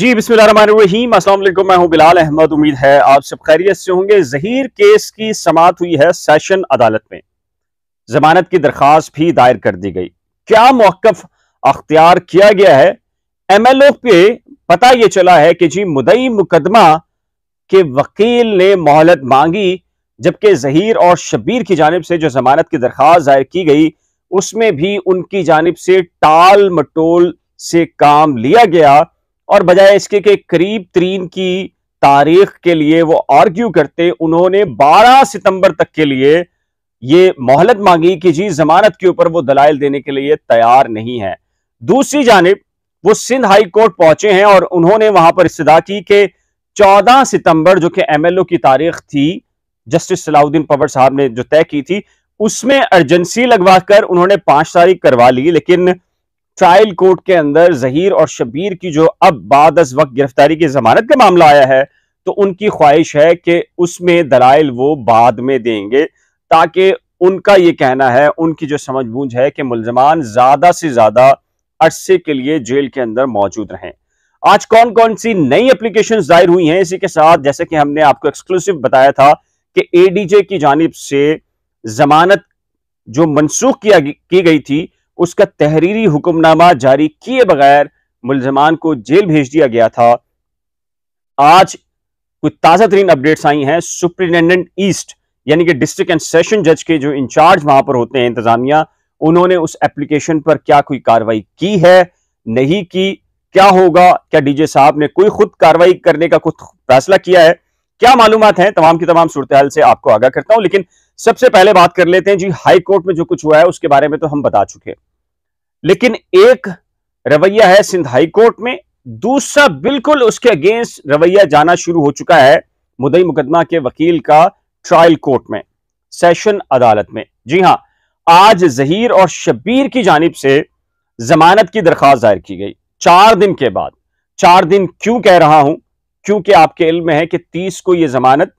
जी बिस्मिल्लाहिर्रहमानिर्रहीम अस्सलाम वालेकुम मैं हूं बिलाल अहमद उम्मीद है आप सब खैरियत से होंगे जहीर केस की समात हुई है सेशन अदालत में जमानत की दरख्वास्त भी दायर कर दी गई क्या मौकफ अख्तियार किया गया है एमएलओ पे पता यह चला है कि जी मुदई मुकदमा के वकील ने मोहलत मांगी जबकि जहीर और शबीर की जानब से जो जमानत की दरख्वास्त दायर की गई उसमें भी उनकी जानब से टाल मटोल से काम लिया गया और बजाय इसके के करीब तरीन की तारीख के लिए वो आर्ग्यू करते उन्होंने 12 सितंबर तक के लिए ये मोहलत मांगी कि जी जमानत के ऊपर वो दलाइल देने के लिए तैयार नहीं है दूसरी जानब वो सिंध हाई कोर्ट पहुंचे हैं और उन्होंने वहां पर इस्तः की कि 14 सितंबर जो कि एमएलओ की तारीख थी जस्टिस सलाउद्दीन पवर साहब ने जो तय की थी उसमें अर्जेंसी लगवाकर उन्होंने पांच तारीख करवा ली लेकिन ट्रायल कोर्ट के अंदर जहीर और शबीर की जो अब बाद अस वक्त गिरफ्तारी की जमानत का मामला आया है तो उनकी ख्वाहिश है कि उसमें दलाइल वो बाद में देंगे ताकि उनका ये कहना है उनकी जो समझ बूझ है कि मुलजमान ज्यादा से ज्यादा अरसे के लिए जेल के अंदर मौजूद रहें आज कौन कौन सी नई एप्लीकेशन जाहिर हुई हैं इसी के साथ जैसे कि हमने आपको एक्सक्लूसिव बताया था कि एडीजे की जानब से जमानत जो मनसूख किया की गई थी उसका तहरीरी हुक्मनामा जारी किए बगैर मुलजमान को जेल भेज दिया गया था आज कुछ ताज़ा तरीन अपडेट्स आई हैं सुप्रिटेंडेंट ईस्ट यानी कि डिस्ट्रिक्ट एंड सेशन जज के जो इंचार्ज वहां पर होते हैं इंतजामिया उन्होंने उस एप्लीकेशन पर क्या कोई कार्रवाई की है नहीं की क्या होगा क्या डीजे साहब ने कोई खुद कार्रवाई करने का कुछ फैसला किया है क्या मालूम है तमाम की तमाम सूरत से आपको आगाह करता हूं लेकिन सबसे पहले बात कर लेते हैं जी हाई कोर्ट में जो कुछ हुआ है उसके बारे में तो हम बता चुके लेकिन एक रवैया है सिंध हाई कोर्ट में दूसरा बिल्कुल उसके अगेंस्ट रवैया जाना शुरू हो चुका है मुदई मुकदमा के वकील का ट्रायल कोर्ट में सेशन अदालत में जी हां आज जहीर और शब्बीर की जानब से जमानत की दरख्वास्त दायर की गई चार दिन के बाद चार दिन क्यों कह रहा हूं क्योंकि आपके इल्म में है कि तीस को यह जमानत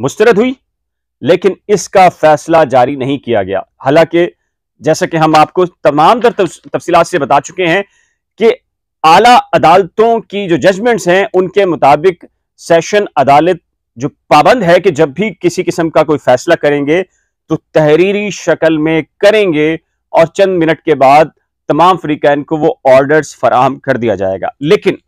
मुस्तरद हुई लेकिन इसका फैसला जारी नहीं किया गया हालांकि जैसा कि हम आपको तमाम तर तफसीत से बता चुके हैं कि आला अदालतों की जो जजमेंट्स हैं उनके मुताबिक सेशन अदालत जो पाबंद है कि जब भी किसी किस्म का कोई फैसला करेंगे तो तहरीरी शक्ल में करेंगे और चंद मिनट के बाद तमाम फ्रीकैन को वो ऑर्डर्स फराहम कर दिया जाएगा लेकिन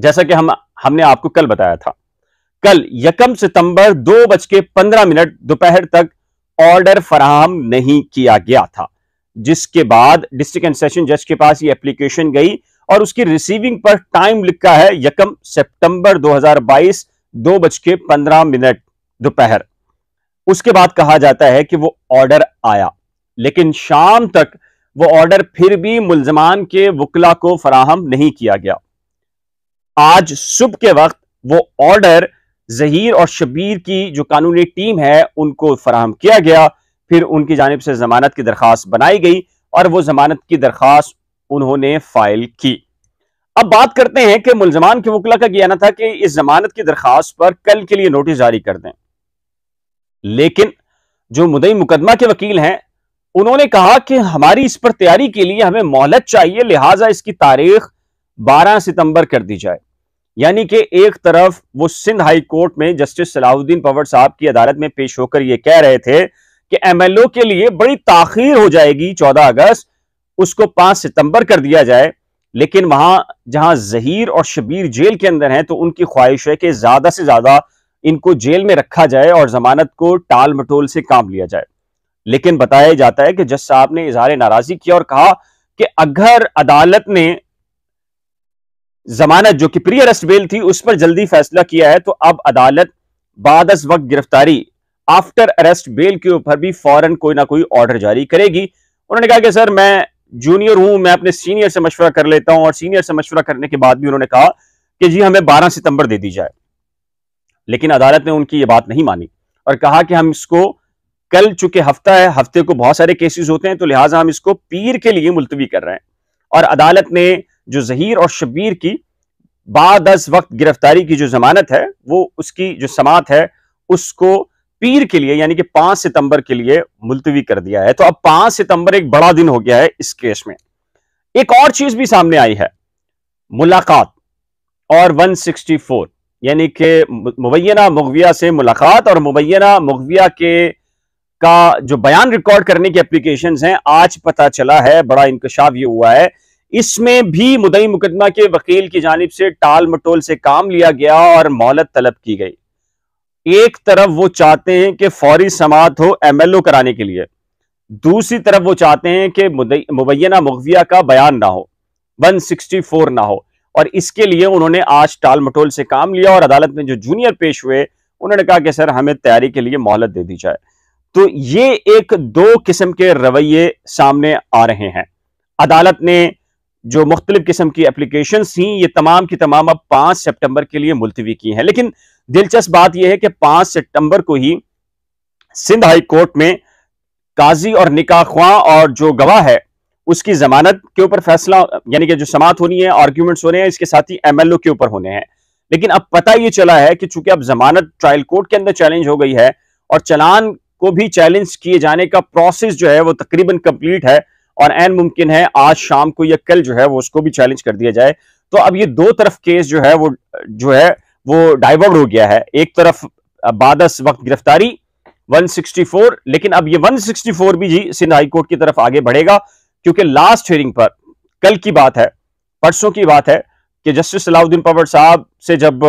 जैसा कि हम हमने आपको कल बताया था कल यकम सितंबर दो बज के पंद्रह मिनट दोपहर तक ऑर्डर फराहम नहीं किया गया था जिसके बाद डिस्ट्रिक्ट एंड सेशन जज के पास ये एप्लीकेशन गई और उसकी रिसीविंग पर टाइम लिखा है यकम सितंबर 2022 दो बज के पंद्रह मिनट दोपहर उसके बाद कहा जाता है कि वो ऑर्डर आया लेकिन शाम तक वो ऑर्डर फिर भी मुलजमान के वकला को फराहम नहीं किया गया आज सुबह के वक्त वो ऑर्डर जहीर और शबीर की जो कानूनी टीम है उनको फराहम किया गया फिर उनकी जानब से जमानत की दरख्वास्त बनाई गई और वो जमानत की दरख्वास्त उन्होंने फाइल की अब बात करते हैं कि मुलजमान के वकला का कहना था कि इस जमानत की दरख्वास्त पर कल के लिए नोटिस जारी कर दें लेकिन जो मुदई मुकदमा के वकील हैं उन्होंने कहा कि हमारी इस पर तैयारी के लिए हमें मोहलत चाहिए लिहाजा इसकी तारीख 12 सितंबर कर दी जाए यानी कि एक तरफ वो सिंध हाई कोर्ट में जस्टिस सलाहुद्दीन पवर साहब की अदालत में पेश होकर ये कह रहे थे कि एमएलओ के लिए बड़ी ताखीर हो जाएगी 14 अगस्त उसको 5 सितंबर कर दिया जाए लेकिन वहां जहां जहीर और शबीर जेल के अंदर हैं तो उनकी ख्वाहिश है कि ज्यादा से ज्यादा इनको जेल में रखा जाए और जमानत को टाल मटोल से काम लिया जाए लेकिन बताया जाता है कि जज साहब ने इजहार नाराजगी किया और कहा कि अगर अदालत ने जमानत जो कि प्री अरेस्ट बेल थी उस पर जल्दी फैसला किया है तो अब अदालत बाद वक्त गिरफ्तारी आफ्टर अरेस्ट बेल के ऊपर भी फौरन कोई ना कोई ऑर्डर जारी करेगी उन्होंने कहा कि सर मैं जूनियर हूं मैं अपने सीनियर से मशवरा कर लेता हूं और सीनियर से मशवरा करने के बाद भी उन्होंने कहा कि जी हमें 12 सितंबर दे दी जाए लेकिन अदालत ने उनकी ये बात नहीं मानी और कहा कि हम इसको कल चूंकि हफ्ता है हफ्ते को बहुत सारे केसेस होते हैं तो लिहाजा हम इसको पीर के लिए मुलतवी कर रहे हैं और अदालत ने जो जहीर और शबीर की बाद बादस वक्त गिरफ्तारी की जो जमानत है वो उसकी जो समात है उसको पीर के लिए यानी कि पांच सितंबर के लिए मुलतवी कर दिया है तो अब पांच सितंबर एक बड़ा दिन हो गया है इस केस में एक और चीज भी सामने आई है मुलाकात और 164 यानी कि मुबैना मुगविया से मुलाकात और मुबैना मुगविया के का जो बयान रिकॉर्ड करने की एप्लीकेशन हैं आज पता चला है बड़ा इंकशाफ ये हुआ है इसमें भी मुदई मुकदमा के वकील की जानब से टाल मटोल से काम लिया गया और मोहलत तलब की गई एक तरफ वो चाहते हैं कि फौरी समात हो एम एल ओ कराने के लिए दूसरी तरफ वो चाहते हैं कि मुबैना मुगविया का बयान ना हो वन सिक्सटी फोर ना हो और इसके लिए उन्होंने आज टाल मटोल से काम लिया और अदालत में जो जूनियर पेश हुए उन्होंने कहा कि सर हमें तैयारी के लिए मोहलत दे दी जाए तो ये एक दो किस्म के रवैये सामने आ रहे हैं अदालत ने जो मुख्तलिफ किस्म की एप्लीकेशन थी ये तमाम की तमाम अब पांच सेप्टेम्बर के लिए मुलतवी की हैं लेकिन दिलचस्प बात यह है कि पांच सितंबर को ही सिंध हाई कोर्ट में काजी और निका ख्वा और जो गवाह है उसकी जमानत के ऊपर फैसला यानी कि जो समात होनी है आर्ग्यूमेंट्स होने हैं इसके साथ ही एमएलओ के ऊपर होने हैं लेकिन अब पता ये चला है कि चूंकि अब जमानत ट्रायल कोर्ट के अंदर चैलेंज हो गई है और चलान को भी चैलेंज किए जाने का प्रोसेस जो है वो तकरीबन कंप्लीट है और एन मुमकिन है आज शाम को या कल जो है वो उसको भी चैलेंज कर दिया जाए तो अब ये दो तरफ केस जो है वो जो है वो डाइवर्ट हो गया है एक तरफ बादस वक्त गिरफ्तारी 164 लेकिन अब ये 164 भी जी सिंध हाई कोर्ट की तरफ आगे बढ़ेगा क्योंकि लास्ट हियरिंग पर कल की बात है परसों की बात है कि जस्टिस सलाउद्दीन पवर साहब से जब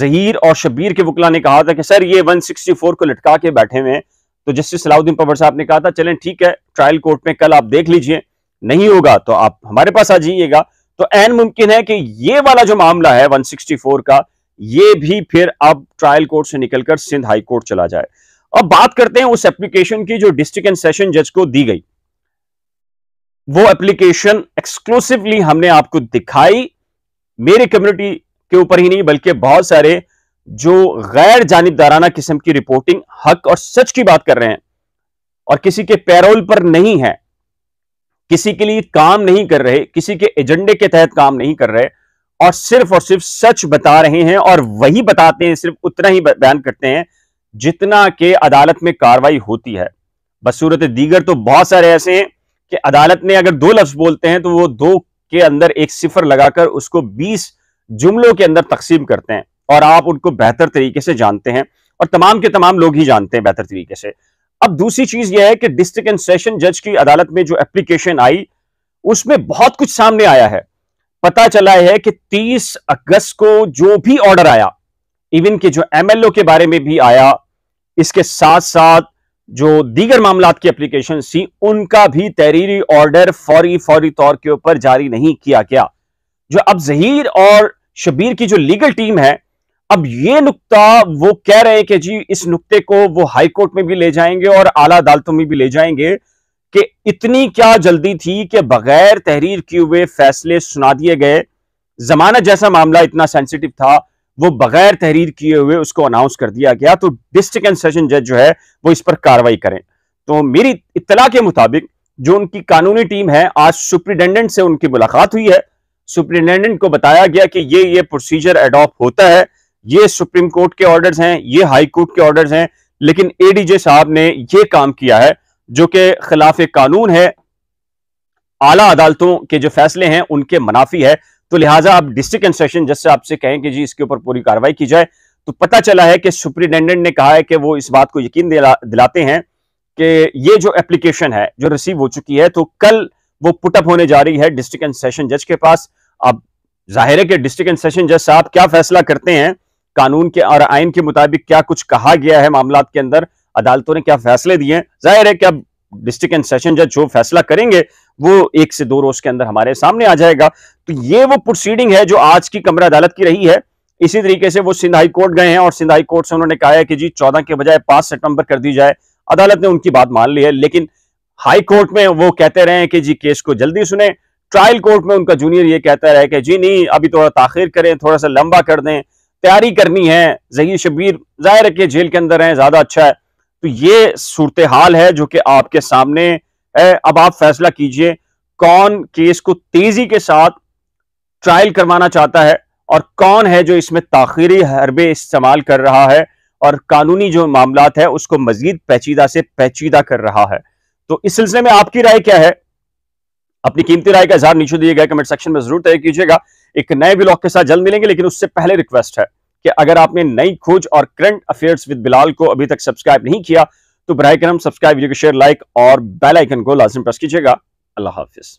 जहीर और शबीर के वकला ने कहा था कि सर ये 164 को लटका के बैठे हुए हैं तो जस्टिस सलाउद्दीन पवर साहब ने कहा था चलें ठीक है ट्रायल कोर्ट में कल आप देख लीजिए नहीं होगा तो आप हमारे पास आ जाइएगा तो एन मुमकिन है कि ये वाला जो मामला है 164 का ये भी फिर अब ट्रायल कोर्ट से निकलकर सिंध हाई कोर्ट चला जाए अब बात करते हैं उस एप्लीकेशन की जो डिस्ट्रिक्ट एंड सेशन जज को दी गई वो एप्लीकेशन एक्सक्लूसिवली हमने आपको दिखाई मेरी कम्युनिटी के ऊपर ही नहीं बल्कि बहुत सारे जो गैर जानबदाराना किस्म की रिपोर्टिंग हक और सच की बात कर रहे हैं और किसी के पैरोल पर नहीं है किसी के लिए काम नहीं कर रहे किसी के एजेंडे के तहत काम नहीं कर रहे और सिर्फ और सिर्फ सच बता रहे हैं और वही बताते हैं सिर्फ उतना ही बयान करते हैं जितना के अदालत में कार्रवाई होती है बसूरत दीगर तो बहुत सारे ऐसे हैं कि अदालत ने अगर दो लफ्ज बोलते हैं तो वो दो के अंदर एक सिफर लगाकर उसको बीस जुमलों के अंदर तकसीम करते हैं और आप उनको बेहतर तरीके से जानते हैं और तमाम के तमाम लोग ही जानते हैं बेहतर तरीके से अब दूसरी चीज यह है कि डिस्ट्रिक्ट एंड सेशन जज की अदालत में जो एप्लीकेशन आई उसमें बहुत कुछ सामने आया है पता चला है कि 30 अगस्त को जो भी ऑर्डर आया इवन के जो एमएलओ के बारे में भी आया इसके साथ साथ जो दीगर मामला की एप्लीकेशन थी उनका भी तहरीरी ऑर्डर फौरी फौरी तौर के ऊपर जारी नहीं किया गया जो अब जहीर और शबीर की जो लीगल टीम है अब ये नुकता वो कह रहे हैं कि जी इस नुकते को वो हाई कोर्ट में भी ले जाएंगे और आला अदालतों में भी ले जाएंगे कि इतनी क्या जल्दी थी कि बगैर तहरीर किए हुए फैसले सुना दिए गए जमानत जैसा मामला इतना सेंसिटिव था वो बगैर तहरीर किए हुए उसको अनाउंस कर दिया गया तो डिस्ट्रिक्ट एंड सेशन जज जो है वो इस पर कार्रवाई करें तो मेरी इतला के मुताबिक जो उनकी कानूनी टीम है आज सुप्रिंटेंडेंट से उनकी मुलाकात हुई है सुप्रिंटेंडेंट को बताया गया कि ये ये प्रोसीजर एडॉप्ट होता है ये सुप्रीम कोर्ट के ऑर्डर्स हैं ये हाई कोर्ट के ऑर्डर्स हैं लेकिन एडीजे साहब ने यह काम किया है जो कि खिलाफ कानून है आला अदालतों के जो फैसले हैं उनके मुनाफी है तो लिहाजा आप डिस्ट्रिक्ट एंड सेशन जज से आपसे कहें कि जी इसके ऊपर पूरी कार्रवाई की जाए तो पता चला है कि सुप्रिंटेंडेंट ने कहा है कि वो इस बात को यकीन दिला, दिलाते हैं कि ये जो एप्लीकेशन है जो रिसीव हो चुकी है तो कल वो पुटअप होने जा रही है डिस्ट्रिक्ट एंड सेशन जज के पास अब जाहिर है कि डिस्ट्रिक्ट एंड सेशन जज साहब क्या फैसला करते हैं कानून के और आइन के मुताबिक क्या कुछ कहा गया है मामला के अंदर अदालतों ने क्या फैसले दिए हैं जाहिर है कि अब डिस्ट्रिक्ट एंड सेशन जज जो फैसला करेंगे वो एक से दो रोज के अंदर हमारे सामने आ जाएगा तो ये वो प्रोसीडिंग है जो आज की कमरा अदालत की रही है इसी तरीके से वो सिंध हाई कोर्ट गए हैं और सिंध हाई कोर्ट से उन्होंने कहा है कि जी चौदह के बजाय पांच सितंबर कर दी जाए अदालत ने उनकी बात मान ली है लेकिन हाई कोर्ट में वो कहते रहे हैं कि जी केस को जल्दी सुने ट्रायल कोर्ट में उनका जूनियर ये कहता रहे कि जी नहीं अभी थोड़ा ताखिर करें थोड़ा सा लंबा कर दें तैयारी करनी है जही शबीर जाहिर के जेल के अंदर है ज्यादा अच्छा है तो ये सूरत हाल है जो कि आपके सामने है अब आप फैसला कीजिए कौन केस को तेजी के साथ ट्रायल करवाना चाहता है और कौन है जो इसमें ताखिरी हरबे इस्तेमाल कर रहा है और कानूनी जो मामला है उसको मजीद पेचीदा से पेचीदा कर रहा है तो इस सिलसिले में आपकी राय क्या है अपनी कीमती राय का इजहार नीचे दिए गए कमेंट सेक्शन में जरूर तय कीजिएगा एक नए ब्लॉग के साथ जल्द मिलेंगे लेकिन उससे पहले रिक्वेस्ट है कि अगर आपने नई खोज और करंट अफेयर्स विद बिलाल को अभी तक सब्सक्राइब नहीं किया तो बर करम सब्सक्राइब वीडियो को शेयर लाइक और बेल आइकन को लाजम प्रेस कीजिएगा अल्लाह हाफिज़